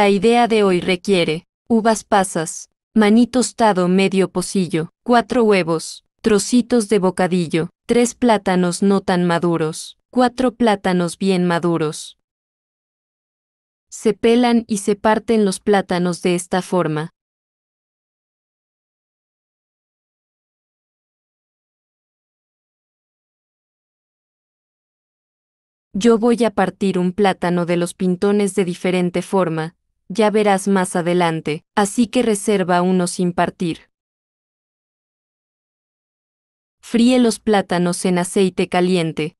La idea de hoy requiere uvas pasas, maní tostado medio pocillo, cuatro huevos, trocitos de bocadillo, tres plátanos no tan maduros, cuatro plátanos bien maduros. Se pelan y se parten los plátanos de esta forma. Yo voy a partir un plátano de los pintones de diferente forma, ya verás más adelante, así que reserva uno sin partir. Fríe los plátanos en aceite caliente.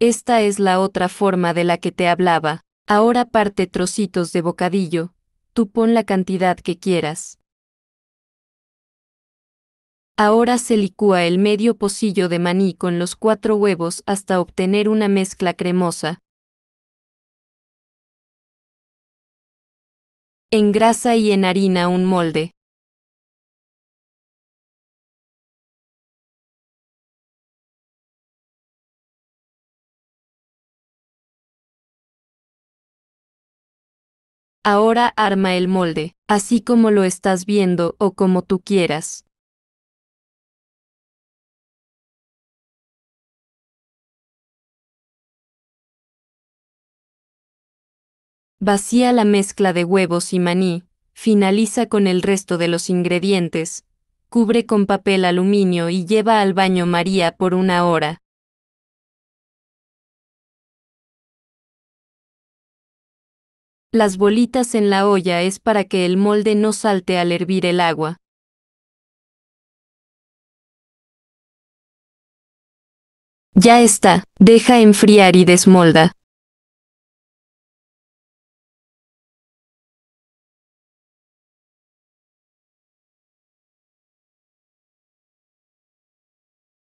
Esta es la otra forma de la que te hablaba. Ahora parte trocitos de bocadillo, tú pon la cantidad que quieras. Ahora se licúa el medio pocillo de maní con los cuatro huevos hasta obtener una mezcla cremosa. Engrasa y enharina un molde. Ahora arma el molde, así como lo estás viendo o como tú quieras. Vacía la mezcla de huevos y maní, finaliza con el resto de los ingredientes, cubre con papel aluminio y lleva al baño María por una hora. Las bolitas en la olla es para que el molde no salte al hervir el agua. Ya está, deja enfriar y desmolda.